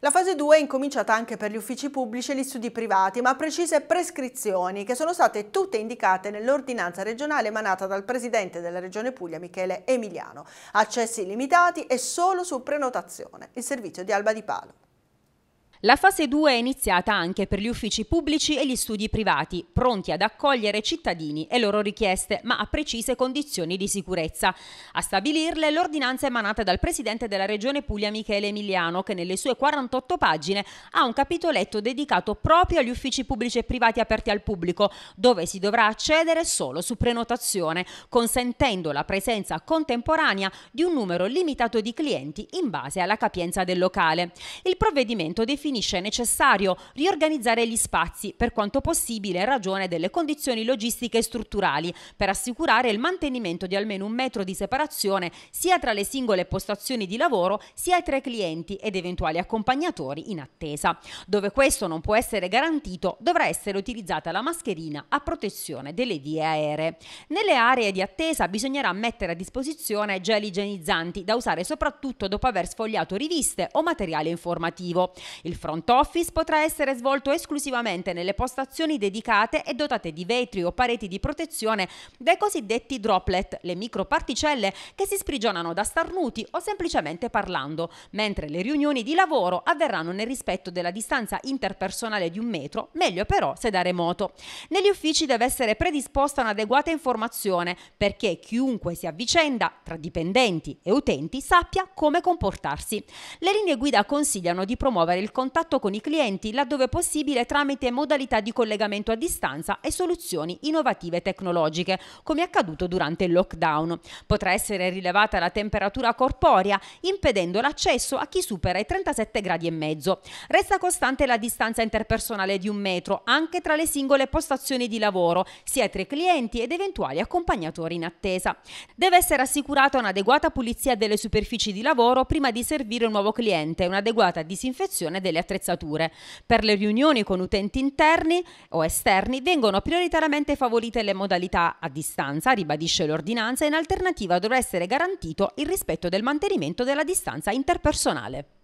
La fase 2 è incominciata anche per gli uffici pubblici e gli studi privati, ma a precise prescrizioni che sono state tutte indicate nell'ordinanza regionale emanata dal presidente della Regione Puglia Michele Emiliano. Accessi limitati e solo su prenotazione. Il servizio di Alba di Palo. La fase 2 è iniziata anche per gli uffici pubblici e gli studi privati, pronti ad accogliere cittadini e loro richieste, ma a precise condizioni di sicurezza. A stabilirle l'ordinanza emanata dal presidente della Regione Puglia Michele Emiliano, che nelle sue 48 pagine ha un capitoletto dedicato proprio agli uffici pubblici e privati aperti al pubblico, dove si dovrà accedere solo su prenotazione, consentendo la presenza contemporanea di un numero limitato di clienti in base alla capienza del locale. Il provvedimento definisce definisce necessario riorganizzare gli spazi per quanto possibile in ragione delle condizioni logistiche e strutturali per assicurare il mantenimento di almeno un metro di separazione sia tra le singole postazioni di lavoro sia tra i clienti ed eventuali accompagnatori in attesa. Dove questo non può essere garantito dovrà essere utilizzata la mascherina a protezione delle vie aeree. Nelle aree di attesa bisognerà mettere a disposizione gel igienizzanti da usare soprattutto dopo aver sfogliato riviste o materiale informativo. Il front office potrà essere svolto esclusivamente nelle postazioni dedicate e dotate di vetri o pareti di protezione dai cosiddetti droplet, le microparticelle che si sprigionano da starnuti o semplicemente parlando, mentre le riunioni di lavoro avverranno nel rispetto della distanza interpersonale di un metro, meglio però se da remoto. Negli uffici deve essere predisposta un'adeguata informazione perché chiunque si avvicenda tra dipendenti e utenti sappia come comportarsi. Le linee guida consigliano di promuovere il contatto contatto con i clienti laddove possibile tramite modalità di collegamento a distanza e soluzioni innovative tecnologiche, come accaduto durante il lockdown. Potrà essere rilevata la temperatura corporea, impedendo l'accesso a chi supera i 37 gradi e mezzo. Resta costante la distanza interpersonale di un metro anche tra le singole postazioni di lavoro, sia tra i clienti ed eventuali accompagnatori in attesa. Deve essere assicurata un'adeguata pulizia delle superfici di lavoro prima di servire un nuovo cliente, un'adeguata disinfezione delle delle attrezzature. Per le riunioni con utenti interni o esterni vengono prioritariamente favorite le modalità a distanza, ribadisce l'ordinanza, e in alternativa dovrà essere garantito il rispetto del mantenimento della distanza interpersonale.